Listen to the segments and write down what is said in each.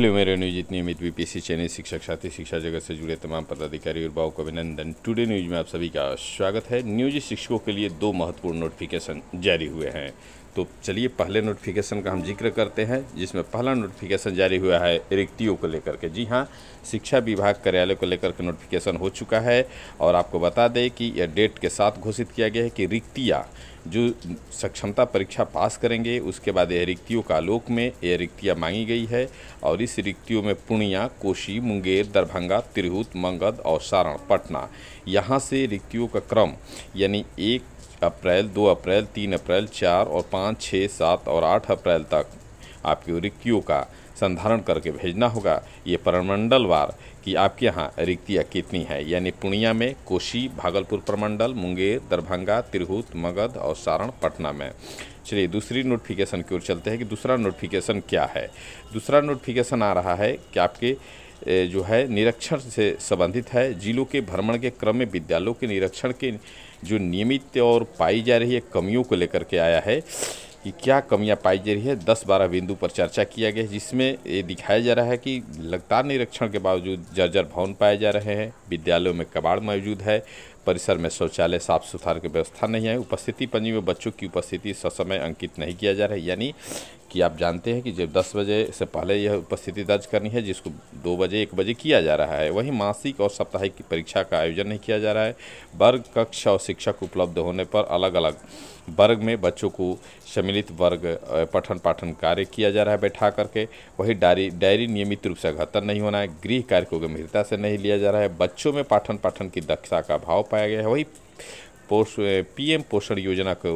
hello मेरे news नियमित BPSC चयनित शिक्षक साथी शिक्षा जगत से जुड़े तमाम पदाधिकारी और भाव को अभिनंदन टुडे न्यूज में आप सभी का स्वागत है न्यूज शिक्षकों के लिए दो महत्वपूर्ण नोटिफिकेशन जारी हुए हैं तो चलिए पहले नोटिफिकेशन का हम जिक्र करते हैं जिसमें पहला नोटिफिकेशन जारी हुआ है रिक्तियों को लेकर के जी हाँ शिक्षा विभाग कार्यालय को लेकर के नोटिफिकेशन हो चुका है और आपको बता दें कि यह डेट के साथ घोषित किया गया है कि रिक्तियाँ जो सक्षमता परीक्षा पास करेंगे उसके बाद यह रिक्तियों का आलोक में यह रिक्तियाँ मांगी गई है और इस रिक्तियों में पूर्णिया कोशी मुंगेर दरभंगा तिरहुत मंगध और सारण पटना यहाँ से रिक्तियों का क्रम यानी एक अप्रैल दो अप्रैल तीन अप्रैल चार और पाँच छः सात और आठ अप्रैल तक आपको रिक्तियों का संधारण करके भेजना होगा ये परमंडलवार कि आपके यहाँ रिक्तियाँ कितनी है यानी पूर्णिया में कोशी भागलपुर प्रमंडल मुंगेर दरभंगा तिरहुत मगध और सारण पटना में चलिए दूसरी नोटिफिकेशन की ओर चलते हैं कि दूसरा नोटिफिकेशन क्या है दूसरा नोटिफिकेशन आ रहा है कि आपके जो है निरीक्षण से संबंधित है जिलों के भ्रमण के क्रम में विद्यालयों के निरीक्षण के जो नियमित और पाई जा रही है कमियों को लेकर के आया है कि क्या कमियां पाई जा रही है दस बारह बिंदु पर चर्चा किया गया जिसमें ये दिखाया जा रहा है कि लगातार निरीक्षण के बावजूद जर्जर भवन पाए जा रहे हैं विद्यालयों में कबाड़ मौजूद है परिसर में शौचालय साफ सुथरा की व्यवस्था नहीं है उपस्थिति पंजी में बच्चों की उपस्थिति ससमय अंकित नहीं किया जा रहा है यानी कि आप जानते हैं कि जब 10 बजे से पहले यह उपस्थिति दर्ज करनी है जिसको 2 बजे 1 बजे किया जा रहा है वहीं मासिक और साप्ताहिक परीक्षा का आयोजन नहीं किया जा रहा है वर्ग कक्ष और शिक्षक उपलब्ध होने पर अलग अलग वर्ग में बच्चों को सम्मिलित वर्ग पठन पाठन कार्य किया जा रहा है बैठा करके वही डायरी डायरी नियमित रूप से अघतन नहीं होना है गृह कार्य को गंभीरता से नहीं लिया जा रहा है बच्चों में पाठन पाठन की दक्षता का भाव पाया गया है वही पोष पीएम पोषण योजना को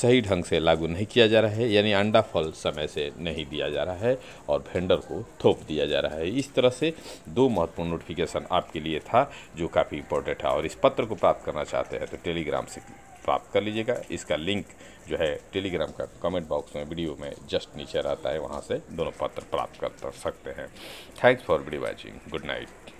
सही ढंग से लागू नहीं किया जा रहा है यानी अंडा फल समय से नहीं दिया जा रहा है और भेंडर को थोप दिया जा रहा है इस तरह से दो महत्वपूर्ण नोटिफिकेशन आपके लिए था जो काफ़ी इंपॉर्टेंट है और इस पत्र को प्राप्त करना चाहते हैं तो टेलीग्राम से प्राप्त कर लीजिएगा इसका लिंक जो है टेलीग्राम का कमेंट बॉक्स में वीडियो में जस्ट नीचे रहता है वहाँ से दोनों पत्र प्राप्त कर सकते हैं thanks for video watching good night